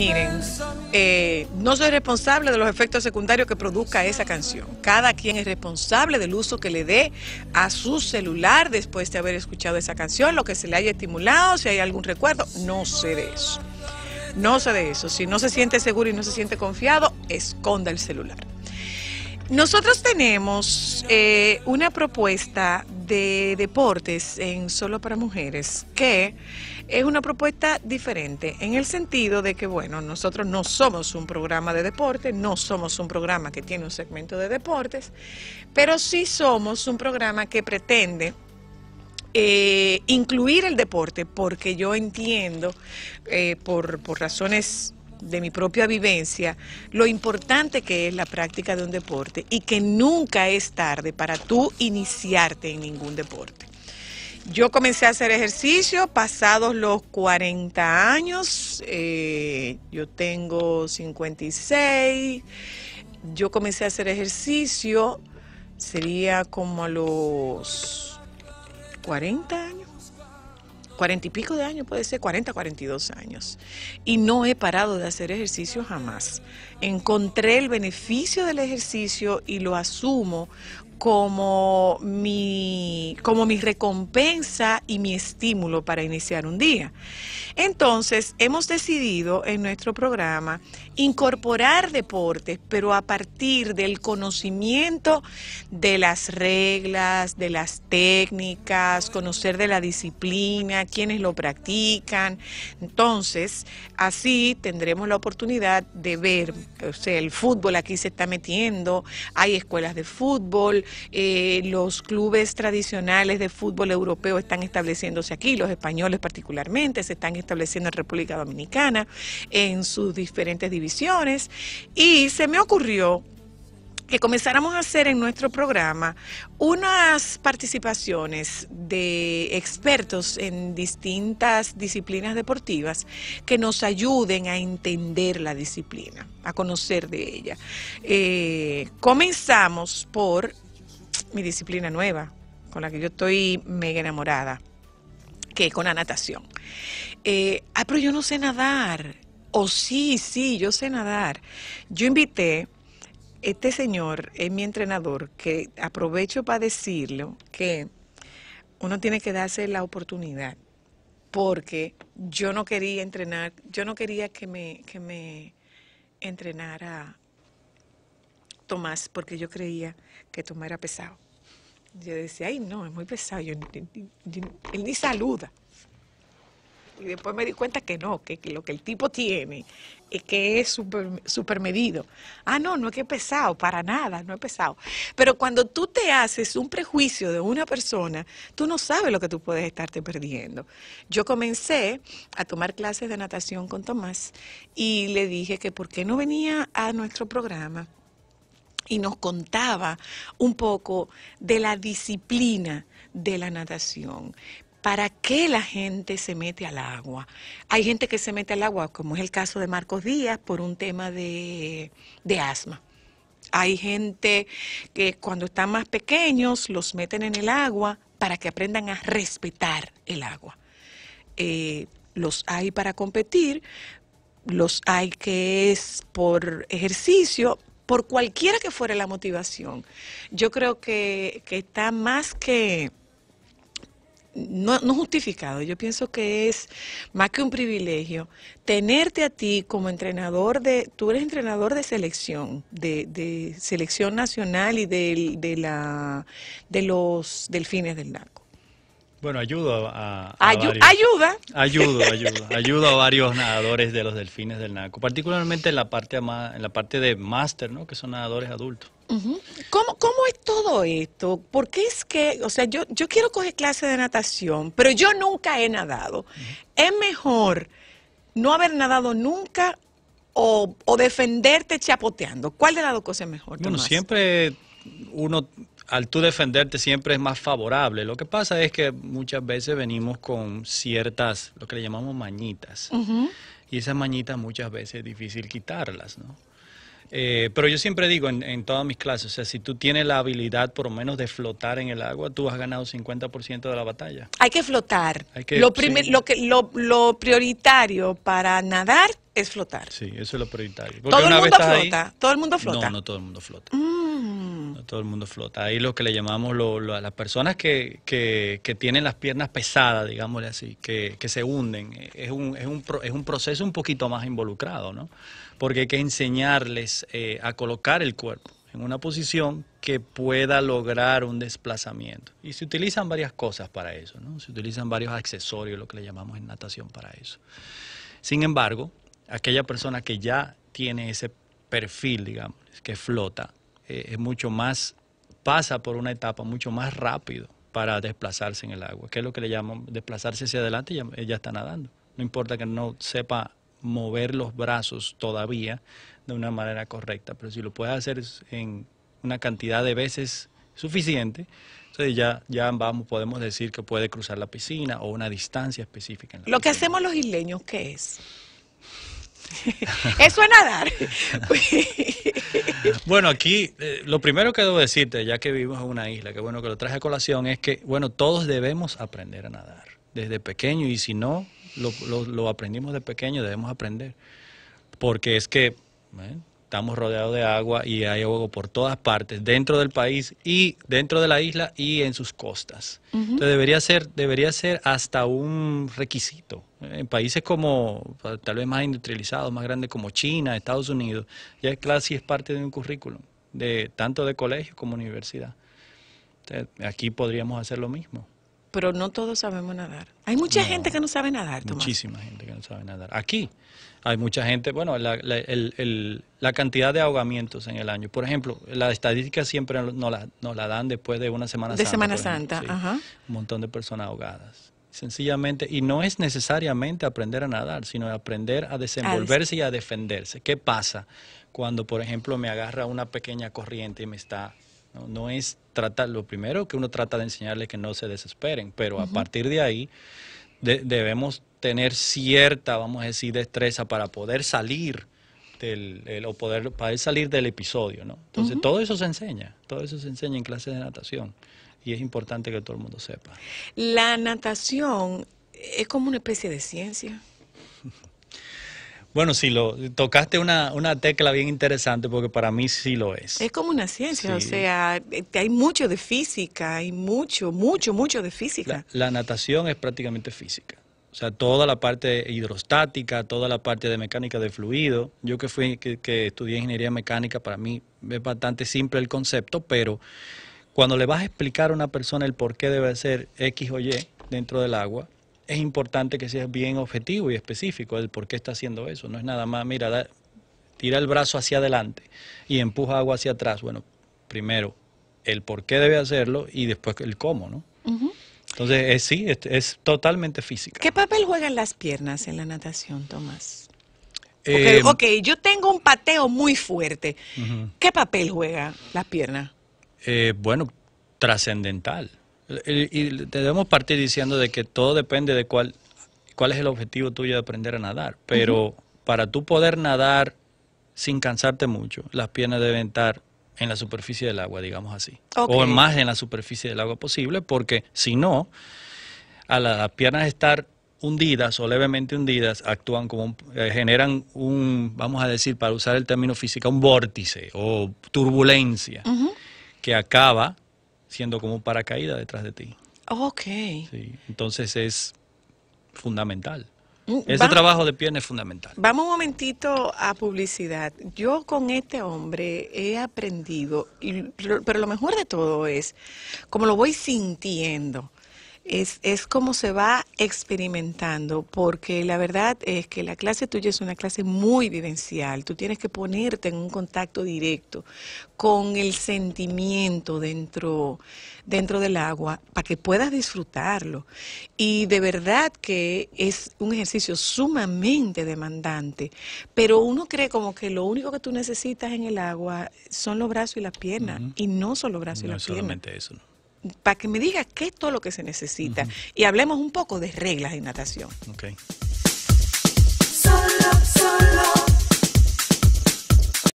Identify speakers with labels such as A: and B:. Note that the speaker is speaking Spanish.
A: Miren, eh, no soy responsable de los efectos secundarios que produzca esa canción. Cada quien es responsable del uso que le dé a su celular después de haber escuchado esa canción, lo que se le haya estimulado, si hay algún recuerdo. No sé de eso. No sé de eso. Si no se siente seguro y no se siente confiado, esconda el celular. Nosotros tenemos eh, una propuesta de deportes en Solo para Mujeres, que es una propuesta diferente en el sentido de que, bueno, nosotros no somos un programa de deporte, no somos un programa que tiene un segmento de deportes, pero sí somos un programa que pretende eh, incluir el deporte, porque yo entiendo, eh, por, por razones de mi propia vivencia lo importante que es la práctica de un deporte y que nunca es tarde para tú iniciarte en ningún deporte. Yo comencé a hacer ejercicio pasados los 40 años, eh, yo tengo 56, yo comencé a hacer ejercicio, sería como a los 40 años cuarenta y pico de años, puede ser 40, 42 años. Y no he parado de hacer ejercicio jamás. Encontré el beneficio del ejercicio y lo asumo como mi, como mi recompensa y mi estímulo para iniciar un día. Entonces, hemos decidido en nuestro programa incorporar deportes, pero a partir del conocimiento de las reglas, de las técnicas, conocer de la disciplina, quienes lo practican. Entonces, así tendremos la oportunidad de ver, el fútbol aquí se está metiendo, hay escuelas de fútbol, eh, los clubes tradicionales de fútbol europeo están estableciéndose aquí, los españoles particularmente se están estableciendo en República Dominicana, en sus diferentes y se me ocurrió que comenzáramos a hacer en nuestro programa unas participaciones de expertos en distintas disciplinas deportivas que nos ayuden a entender la disciplina, a conocer de ella. Eh, comenzamos por mi disciplina nueva, con la que yo estoy mega enamorada, que es con la natación. Eh, ah, pero yo no sé nadar o oh, sí, sí, yo sé nadar. Yo invité este señor, es mi entrenador, que aprovecho para decirlo que uno tiene que darse la oportunidad, porque yo no quería entrenar, yo no quería que me, que me entrenara Tomás, porque yo creía que Tomás era pesado. Yo decía, ay, no, es muy pesado, él ni saluda. Y después me di cuenta que no, que, lo que el tipo tiene es que es super, super, medido. Ah, no, no es que es pesado, para nada, no es pesado. Pero cuando tú te haces un prejuicio de una persona, tú no sabes lo que tú puedes estarte perdiendo. Yo comencé a tomar clases de natación con Tomás y le dije que por qué no venía a nuestro programa y nos contaba un poco de la disciplina de la natación, ¿para qué la gente se mete al agua? Hay gente que se mete al agua, como es el caso de Marcos Díaz, por un tema de, asma. Hay gente que cuando están más pequeños los meten en el agua para que aprendan a respetar el agua. Eh, los hay para competir, los hay que es por ejercicio, por cualquiera que fuera la motivación. Yo creo que, que está más que no, justificado, yo pienso que es más que un privilegio tenerte a ti como entrenador de, tú eres entrenador de selección, de, selección nacional y del, de, la, de los delfines del NACO.
B: Bueno, ayudo a, varios, ayuda. Ayudo, ayudo, ayudo a varios nadadores de los delfines del Naco, particularmente en la parte en la parte de máster, ¿no? Que son nadadores adultos.
A: ¿Cómo, es todo esto? Porque es que, o sea, yo, yo quiero coger clases de natación, pero yo nunca he nadado. ¿Es mejor no haber nadado nunca o, o defenderte chapoteando? ¿Cuál de las dos cosas es mejor? Bueno,
B: siempre uno al tú defenderte siempre es más favorable. Lo que pasa es que muchas veces venimos con ciertas, lo que le llamamos mañitas. Y esas mañitas muchas veces es difícil quitarlas, ¿no? Eh, pero yo siempre digo en, todas mis clases, o sea, si tú tienes la habilidad por lo menos de flotar en el agua, tú has ganado 50% de la batalla. Hay que
A: flotar. lo, lo, lo, prioritario para nadar
B: es flotar. Sí, eso es lo prioritario. todo el mundo flota. todo el mundo flota. No, no todo el mundo flota.
A: Mm.
B: Todo el mundo flota. Ahí lo que le llamamos a las personas que, tienen las piernas pesadas, digámosle así, que, se hunden, eh, es un, proceso un poquito más involucrado, ¿no? Porque hay que enseñarles eh, a colocar el cuerpo en una posición que pueda lograr un desplazamiento. Y se utilizan varias cosas para eso, ¿no? Se utilizan varios accesorios, lo que le llamamos en natación para eso. Sin embargo, aquella persona que ya tiene ese perfil, digamos, que flota, eh, es mucho más, pasa por una etapa mucho más rápido para desplazarse en el agua, que es lo que le llaman desplazarse hacia adelante, eh, ya está nadando. No importa que no sepa mover los brazos todavía de una manera correcta, pero si lo puede hacer en una cantidad de veces suficiente, entonces ya, ya vamos, podemos decir que puede cruzar la piscina o una distancia específica. lo que hacemos
A: los isleños, ¿qué es? Eso es nadar.
B: bueno, aquí eh, lo primero que debo decirte, ya que vivimos en una isla, que bueno que lo traje a colación, es que, bueno, todos debemos aprender a nadar desde pequeño y si no lo, aprendimos de pequeño, debemos aprender. Porque es que, estamos rodeados de agua y hay agua por todas partes, dentro del país y dentro de la isla y en sus costas. Entonces debería ser, debería ser hasta un requisito. En países como, tal vez más industrializados, más grandes como China, Estados Unidos, ya es casi es parte de un currículum, de, tanto de colegio como universidad. aquí podríamos hacer lo mismo
A: pero no todos sabemos nadar.
B: Hay mucha gente que no sabe nadar, Muchísima gente que no sabe nadar. Aquí hay mucha gente, bueno, la, la, la cantidad de ahogamientos en el año. Por ejemplo, la estadística siempre nos la, la dan después de una Semana de Santa. De Semana Santa, Ajá. Un montón de personas ahogadas. Sencillamente, y no es necesariamente aprender a nadar, sino aprender a desenvolverse y a defenderse. ¿Qué pasa cuando, por ejemplo, me agarra una pequeña corriente y me está no, es tratar, lo primero que uno trata de enseñarle que no se desesperen, pero a partir de ahí debemos tener cierta, vamos a decir, destreza para poder salir del, o poder, salir del episodio, ¿no? Entonces, todo eso se enseña, todo eso se enseña en clases de natación y es importante que todo el mundo sepa.
A: La natación es como una especie de ciencia.
B: Bueno, sí, lo, tocaste una, tecla bien interesante porque para mí sí lo es.
A: Es como una ciencia, o sea, eh, hay mucho de física, hay mucho, mucho, mucho de física.
B: La, natación es prácticamente física. O sea, toda la parte hidrostática, toda la parte de mecánica de fluido. Yo que, fui, que, estudié ingeniería mecánica, para mí es bastante simple el concepto, pero cuando le vas a explicar a una persona el por qué debe ser X o Y dentro del agua, es importante que seas bien objetivo y específico el por qué está haciendo eso. No es nada más, mira, tira el brazo hacia adelante y empuja agua hacia atrás. Bueno, primero el por qué debe hacerlo y después el cómo, ¿no? Entonces, es, sí, es, totalmente física.
A: ¿Qué papel juegan las piernas en la natación, Tomás? okay, eh, yo tengo un pateo muy fuerte. ¿Qué papel juega las piernas?
B: Eh, bueno, trascendental. Y debemos partir diciendo de que todo depende de cuál, cuál es el objetivo tuyo de aprender a nadar. Pero para tú poder nadar sin cansarte mucho, las piernas deben estar en la superficie del agua, digamos así. O más en la superficie del agua posible, porque si no, a las piernas estar hundidas o levemente hundidas actúan como eh, generan un vamos a decir para usar el término física un vórtice o turbulencia que acaba siendo como un paracaídas detrás de ti. Ok. entonces es fundamental. Mm, Ese trabajo de pierna es fundamental.
A: Vamos un momentito a publicidad. Yo con este hombre he aprendido, y, pero lo mejor de todo es, como lo voy sintiendo, es, es como se va experimentando, porque la verdad es que la clase tuya es una clase muy vivencial, tú tienes que ponerte en un contacto directo con el sentimiento dentro, dentro del agua para que puedas disfrutarlo. Y de verdad que es un ejercicio sumamente demandante, pero uno cree como que lo único que tú necesitas en el agua son los brazos y las piernas, y no solo los brazos y las piernas. eso para que me diga qué es todo lo que se necesita. Y hablemos un poco de reglas DE natación.